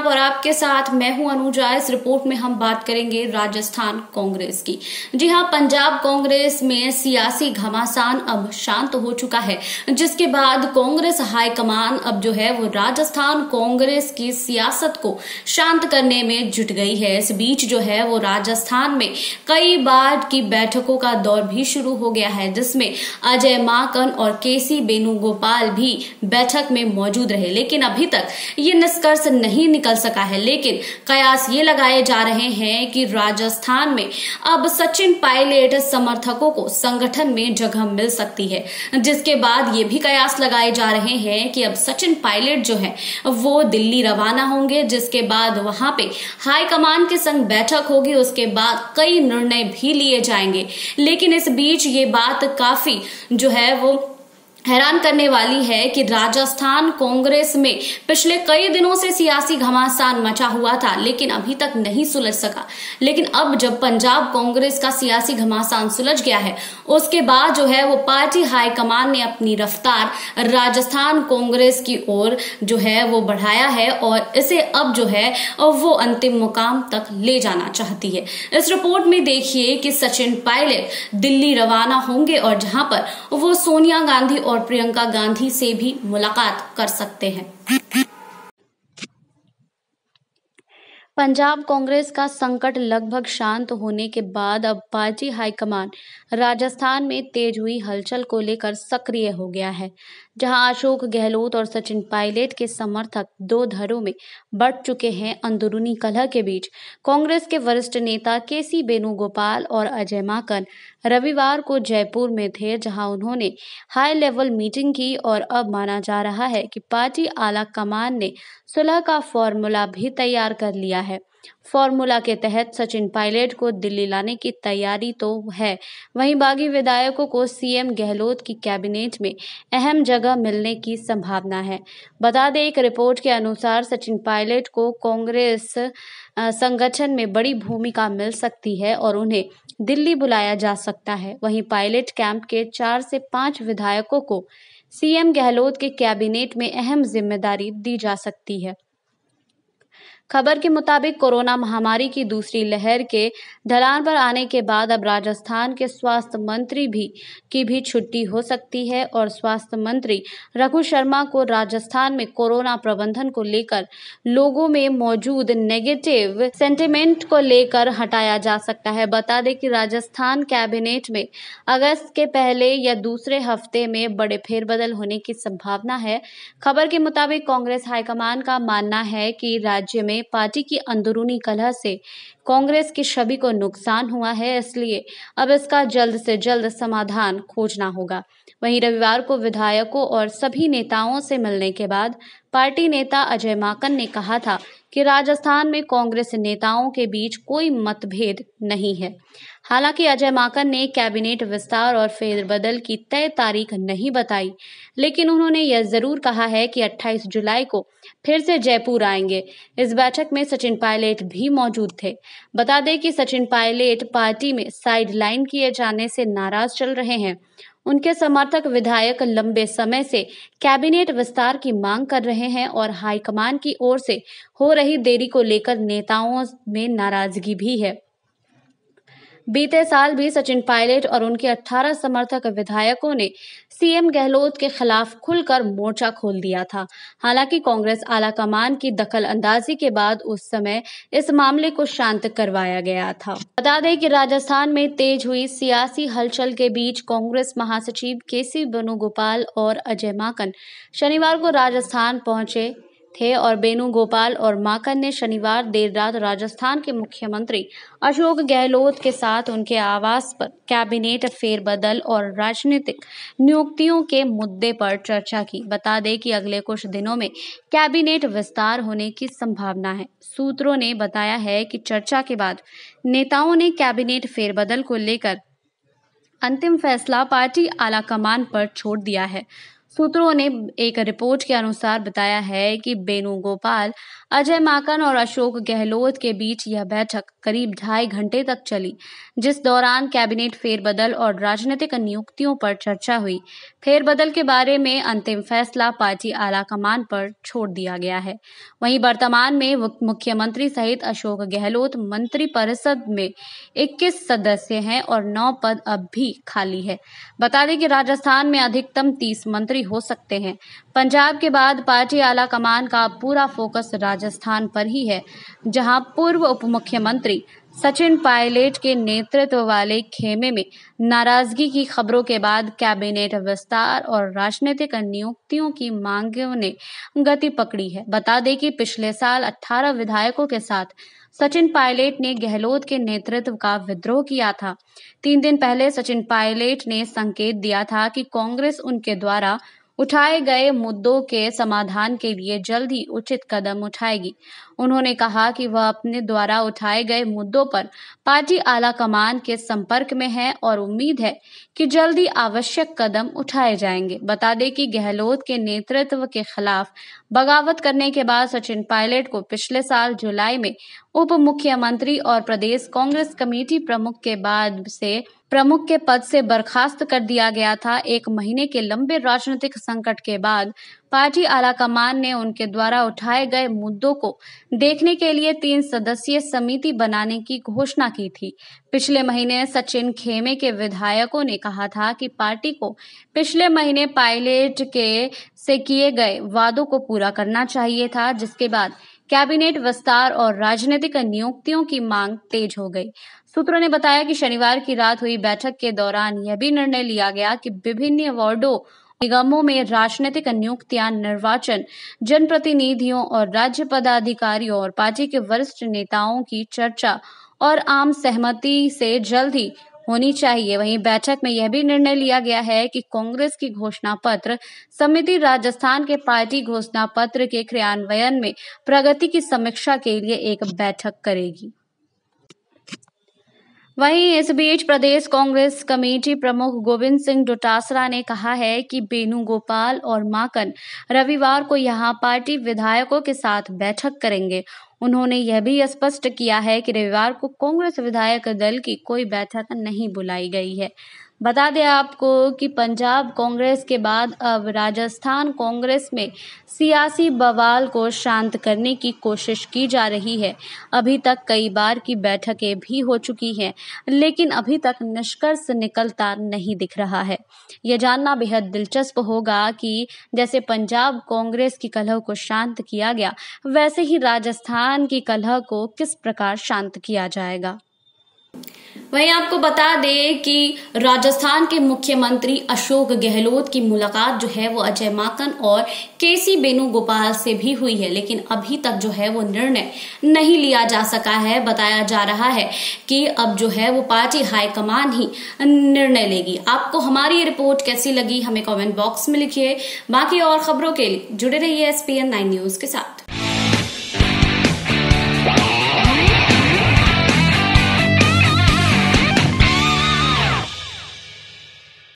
आप और आपके साथ मैं हूं अनुजा इस रिपोर्ट में हम बात करेंगे राजस्थान कांग्रेस की जी हां पंजाब कांग्रेस में सियासी घमासान अब शांत हो चुका है जिसके बाद कांग्रेस हाईकमान अब जो है वो राजस्थान कांग्रेस की सियासत को शांत करने में जुट गई है इस बीच जो है वो राजस्थान में कई बार की बैठकों का दौर भी शुरू हो गया है जिसमें अजय माकन और के बेणुगोपाल भी बैठक में मौजूद रहे लेकिन अभी तक ये निष्कर्ष नहीं निकल निकल सका है लेकिन कयास ये लगाए जा रहे हैं कि राजस्थान में अब सचिन पायलट समर्थकों को संगठन में जगह मिल सकती है जिसके बाद ये भी कयास लगाए जा रहे हैं कि अब सचिन पायलट जो है वो दिल्ली रवाना होंगे जिसके बाद वहां पे हाईकमान के संग बैठक होगी उसके बाद कई निर्णय भी लिए जाएंगे लेकिन इस बीच ये बात काफी जो है वो हैरान करने वाली है कि राजस्थान कांग्रेस में पिछले कई दिनों से सियासी घमासान मचा हुआ था लेकिन अभी तक नहीं सुलझ सका लेकिन अब जब पंजाब कांग्रेस का सियासी घमासान सुलझ गया है उसके बाद जो है वो पार्टी हाईकमान ने अपनी रफ्तार राजस्थान कांग्रेस की ओर जो है वो बढ़ाया है और इसे अब जो है वो अंतिम मुकाम तक ले जाना चाहती है इस रिपोर्ट में देखिए कि सचिन पायलट दिल्ली रवाना होंगे और जहां पर वो सोनिया गांधी और प्रियंका गांधी से भी मुलाकात कर सकते हैं पंजाब कांग्रेस का संकट लगभग शांत होने के बाद अब पार्टी हाईकमान राजस्थान में तेज हुई हलचल को लेकर सक्रिय हो गया है जहां अशोक गहलोत और सचिन पायलट के समर्थक दो धरों में बढ़ चुके हैं अंदरूनी कलह के बीच कांग्रेस के वरिष्ठ नेता केसी सी वेणुगोपाल और अजय माकन रविवार को जयपुर में थे जहां उन्होंने हाई लेवल मीटिंग की और अब माना जा रहा है कि पार्टी आला कमान ने सुलह का फॉर्मूला भी तैयार कर लिया है फॉर्मूला के तहत सचिन पायलट को दिल्ली लाने की तैयारी तो है वहीं बागी विधायकों को सीएम गहलोत की कैबिनेट में अहम जगह मिलने की संभावना है बता दें एक रिपोर्ट के अनुसार सचिन पायलट को कांग्रेस संगठन में बड़ी भूमिका मिल सकती है और उन्हें दिल्ली बुलाया जा सकता है वहीं पायलट कैंप के चार से पांच विधायकों को सीएम गहलोत के कैबिनेट में अहम जिम्मेदारी दी जा सकती है खबर के मुताबिक कोरोना महामारी की दूसरी लहर के ढलान पर आने के बाद अब राजस्थान के स्वास्थ्य मंत्री भी की भी छुट्टी हो सकती है और स्वास्थ्य मंत्री रघु शर्मा को राजस्थान में कोरोना प्रबंधन को लेकर लोगों में मौजूद नेगेटिव सेंटिमेंट को लेकर हटाया जा सकता है बता दें कि राजस्थान कैबिनेट में अगस्त के पहले या दूसरे हफ्ते में बड़े फेरबदल होने की संभावना है खबर के मुताबिक कांग्रेस हाईकमान का मानना है कि राज्य में में पार्टी की अंदरूनी कलह से कांग्रेस की छवि को नुकसान हुआ है इसलिए अब इसका जल्द से जल्द समाधान खोजना होगा वहीं रविवार को विधायकों और सभी नेताओं से मिलने के बाद पार्टी नेता अजय माकन ने कहा था कि राजस्थान में कांग्रेस नेताओं के बीच कोई मतभेद नहीं है हालांकि अजय माकन ने कैबिनेट विस्तार और फेरबदल की तय तारीख नहीं बताई लेकिन उन्होंने यह जरूर कहा है कि 28 जुलाई को फिर से जयपुर आएंगे इस बैठक में सचिन पायलट भी मौजूद थे बता दें कि सचिन पायलट पार्टी में साइड लाइन किए जाने से नाराज चल रहे हैं उनके समर्थक विधायक लंबे समय से कैबिनेट विस्तार की मांग कर रहे हैं और हाईकमान की ओर से हो रही देरी को लेकर नेताओं में नाराजगी भी है बीते साल भी सचिन पायलट और उनके 18 समर्थक विधायकों ने सीएम गहलोत के खिलाफ खुलकर मोर्चा खोल दिया था हालांकि कांग्रेस आलाकमान की दखल अंदाजी के बाद उस समय इस मामले को शांत करवाया गया था बता दें कि राजस्थान में तेज हुई सियासी हलचल के बीच कांग्रेस महासचिव के सी वेणुगोपाल और अजय माकन शनिवार को राजस्थान पहुंचे थे और वेणुगोपाल और माकन ने शनिवार देर रात राजस्थान के मुख्यमंत्री अशोक गहलोत के साथ उनके आवास पर कैबिनेट फेरबदल और राजनीतिक नियुक्तियों के मुद्दे पर चर्चा की बता दें कि अगले कुछ दिनों में कैबिनेट विस्तार होने की संभावना है सूत्रों ने बताया है कि चर्चा के बाद नेताओं ने कैबिनेट फेरबदल को लेकर अंतिम फैसला पार्टी आलाकमान पर छोड़ दिया है सूत्रों ने एक रिपोर्ट के अनुसार बताया है कि वेणुगोपाल अजय माकन और अशोक गहलोत के बीच यह बैठक करीब ढाई घंटे तक चली जिस दौरान कैबिनेट फेरबदल और राजनीतिक नियुक्तियों पर चर्चा हुई फेरबदल के बारे में अंतिम फैसला पार्टी आलाकमान पर छोड़ दिया गया है वहीं वर्तमान में मुख्यमंत्री सहित अशोक गहलोत मंत्री परिषद में 21 सदस्य हैं और नौ पद अब भी खाली है बता दें कि राजस्थान में अधिकतम 30 मंत्री हो सकते हैं पंजाब के बाद पार्टी आलाकमान का पूरा फोकस राज राजस्थान पर ही है जहां पूर्व उप मुख्यमंत्री सचिन पायलट के नेतृत्व वाले खेमे में नाराजगी की खबरों के बाद कैबिनेट विस्तार और राजनीतिक नियुक्तियों की मांगों ने गति पकड़ी है बता दें कि पिछले साल 18 विधायकों के साथ सचिन पायलट ने गहलोत के नेतृत्व का विद्रोह किया था तीन दिन पहले सचिन पायलट ने संकेत दिया था कि कांग्रेस उनके द्वारा उठाए गए मुद्दों के समाधान के लिए जल्द ही उचित कदम उठाएगी उन्होंने कहा कि वह अपने द्वारा उठाए गए मुद्दों पर पार्टी आला कमान के संपर्क में है और उम्मीद है कि जल्द ही आवश्यक कदम उठाए जाएंगे बता दें कि गहलोत के नेतृत्व के खिलाफ बगावत करने के बाद सचिन पायलट को पिछले साल जुलाई में उप मुख्यमंत्री और प्रदेश कांग्रेस कमेटी प्रमुख के बाद से प्रमुख के पद से बर्खास्त कर दिया गया था एक महीने के लंबे राजनीतिक संकट के बाद पार्टी आलाकमान ने उनके द्वारा उठाए गए मुद्दों को देखने के लिए तीन सदस्यीय समिति बनाने की घोषणा की थी पिछले महीने सचिन खेमे के विधायकों ने कहा था कि पार्टी को पिछले महीने पायलट के से किए गए वादों को पूरा करना चाहिए था जिसके बाद कैबिनेट विस्तार और राजनीतिक नियुक्तियों की मांग तेज हो गई सूत्रों ने बताया कि शनिवार की रात हुई बैठक के दौरान यह भी निर्णय लिया गया कि विभिन्न वार्डो निगमों में राजनीतिक नियुक्तियां निर्वाचन जनप्रतिनिधियों और राज्य पदाधिकारियों और पार्टी के वरिष्ठ नेताओं की चर्चा और आम सहमति से जल्द ही होनी चाहिए वहीं बैठक में यह भी निर्णय लिया गया है कि कांग्रेस की घोषणा पत्र समिति राजस्थान के पार्टी घोषणा पत्र के क्रियान्वयन में प्रगति की समीक्षा के लिए एक बैठक करेगी वहीं इस बीच प्रदेश कांग्रेस कमेटी प्रमुख गोविंद सिंह डोटासरा ने कहा है कि गोपाल और माकन रविवार को यहां पार्टी विधायकों के साथ बैठक करेंगे उन्होंने यह भी स्पष्ट किया है कि रविवार को कांग्रेस विधायक दल की कोई बैठक नहीं बुलाई गई है बता दें आपको कि पंजाब कांग्रेस के बाद अब राजस्थान कांग्रेस में सियासी बवाल को शांत करने की कोशिश की जा रही है अभी तक कई बार की बैठकें भी हो चुकी हैं लेकिन अभी तक निष्कर्ष निकलता नहीं दिख रहा है यह जानना बेहद दिलचस्प होगा कि जैसे पंजाब कांग्रेस की कलह को शांत किया गया वैसे ही राजस्थान की कलह को किस प्रकार शांत किया जाएगा वहीं आपको बता दें कि राजस्थान के मुख्यमंत्री अशोक गहलोत की मुलाकात जो है वो अजय माकन और केसी वेणुगोपाल से भी हुई है लेकिन अभी तक जो है वो निर्णय नहीं लिया जा सका है बताया जा रहा है कि अब जो है वो पार्टी हाईकमान ही निर्णय लेगी आपको हमारी रिपोर्ट कैसी लगी हमें कॉमेंट बॉक्स में लिखिए बाकी और खबरों के लिए जुड़े रहिए एसपीएन नाइन न्यूज के साथ